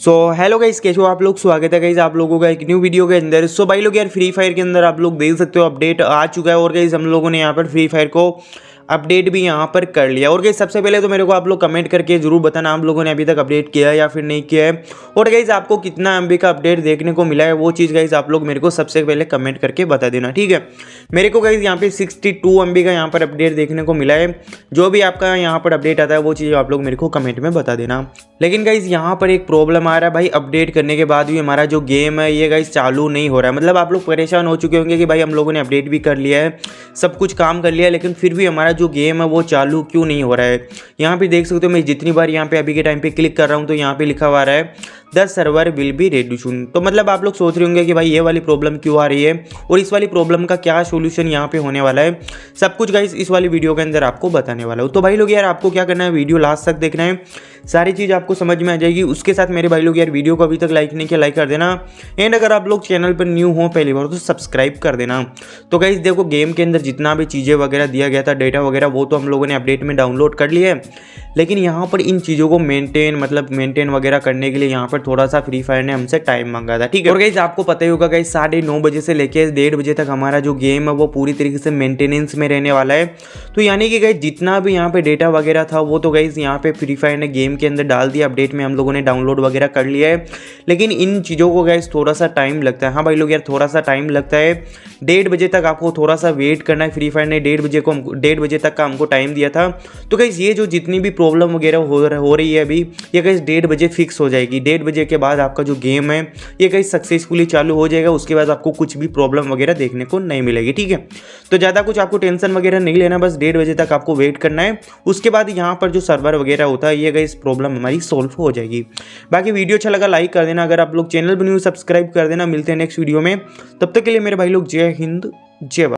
so hello guys कैसे हो आप लोग स्वागत है गाइस आप लोगों का एक न्यू वीडियो के अंदर सो so, भाई लोग यार फ्री फायर के अंदर आप लोग देख सकते हो अपडेट आ चुका है और गाइस हम लोगों ने यहाँ पर फ्री फायर को अपडेट भी यहाँ पर कर लिया और गई सबसे पहले तो मेरे को आप लोग कमेंट करके ज़रूर बताना आप लोगों ने अभी तक अपडेट किया है या फिर नहीं किया है और गईज आपको कितना एम का अपडेट देखने को मिला है वो चीज़ गाइज आप लोग मेरे को सबसे पहले कमेंट करके बता देना ठीक है मेरे को गाइज यहाँ पे सिक्सटी टू का यहाँ पर अपडेट देखने को मिला है जो भी आपका यहाँ पर अपडेट आता है वो चीज़ आप लोग मेरे को कमेंट में बता देना लेकिन गाइज यहाँ पर एक प्रॉब्लम आ रहा है भाई अपडेट करने के बाद भी हमारा जो गेम है ये गाइज चालू नहीं हो रहा है मतलब आप लोग परेशान हो चुके होंगे कि भाई हम लोगों ने अपडेट भी कर लिया है सब कुछ काम कर लिया है लेकिन फिर भी हमारा हमारा जो गेम है वो चालू क्यों नहीं हो रहा है यहाँ पे देख सकते हो मैं जितनी बार यहाँ पे अभी के टाइम पे क्लिक कर रहा हूँ तो यहाँ पे लिखा हुआ रहा है the server will be ready तो मतलब आप लोग सोच रहे होंगे कि भाई ये वाली प्रॉब्लम क्यों आ रही है और इस वाली प्रॉब्लम का क्या सोल्यूशन यहाँ पे होने वाला है सब कुछ गाइस इस वाली वीडियो के अंदर आपको बताने वाला हूँ तो भाई लोग यार आपको क्या करना है वीडियो लास्ट तक देखना है सारी चीज़ आपको समझ में आ जाएगी उसके साथ मेरे भाई लोग यार वीडियो को अभी तक लाइक नहीं किया लाइक कर देना एंड अगर आप लोग चैनल पर न्यू हो पहली बार तो सब्सक्राइब कर देना तो गाइस देखो गेम के अंदर जितना भी चीज़ें वगैरह दिया गया था डेटा वगैरह वो तो हम लोगों ने अपडेट में डाउनलोड कर लिया है लेकिन यहाँ पर इन चीज़ों को मेनटेन मतलब मेनटेन वगैरह करने के लिए यहाँ पर थोड़ा सा फ्री फायर ने हमसे टाइम मांगा था ठीक है और गाइज आपको पता ही होगा गाइज साढ़े नौ बजे से लेके डेढ़ बजे तक हमारा जो गेम है वो पूरी तरीके से मेंटेनेंस में रहने वाला है तो यानी कि गाइज जितना भी यहाँ पे डेटा वगैरह था वो तो गाइज यहाँ पे फ्री फायर ने गेम के अंदर डाल दिया अपडेट में हम लोगों ने डाउनलोड वगैरह कर लिया है लेकिन इन चीज़ों को गाइज थोड़ा सा टाइम लगता है हाँ भाई लोग यार थोड़ा सा टाइम लगता है डेढ़ बजे तक आपको थोड़ा सा वेट करना है फ्री फायर ने डेढ़ बजे को डेढ़ बजे तक का हमको टाइम दिया था तो गाइज ये जो जितनी भी प्रॉब्लम वगैरह हो रही है अभी ये गाइज डेढ़ बजे फिक्स हो जाएगी डेढ़ बजे के बाद आपका जो गेम है ये कहीं सक्सेसफुली चालू हो जाएगा उसके बाद आपको कुछ भी प्रॉब्लम वगैरह देखने को नहीं मिलेगी ठीक है तो ज़्यादा कुछ आपको टेंशन वगैरह नहीं लेना बस डेढ़ बजे तक आपको वेट करना है उसके बाद यहाँ पर जो सर्वर वगैरह होता है ये गई प्रॉब्लम हमारी सॉल्व हो जाएगी बाकी वीडियो अच्छा लगा लाइक कर देना अगर आप लोग चैनल पर न्यूज़ सब्सक्राइब कर देना मिलते हैं नेक्स्ट वीडियो में तब तक के लिए मेरे भाई लोग जय हिंद जय